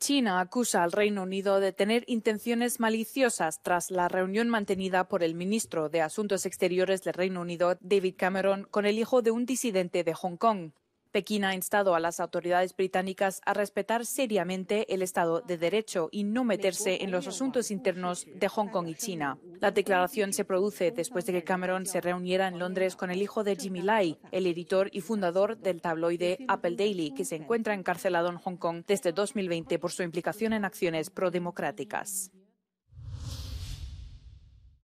China acusa al Reino Unido de tener intenciones maliciosas tras la reunión mantenida por el ministro de Asuntos Exteriores del Reino Unido, David Cameron, con el hijo de un disidente de Hong Kong. Pekín ha instado a las autoridades británicas a respetar seriamente el Estado de Derecho y no meterse en los asuntos internos de Hong Kong y China. La declaración se produce después de que Cameron se reuniera en Londres con el hijo de Jimmy Lai, el editor y fundador del tabloide Apple Daily, que se encuentra encarcelado en Hong Kong desde 2020 por su implicación en acciones prodemocráticas.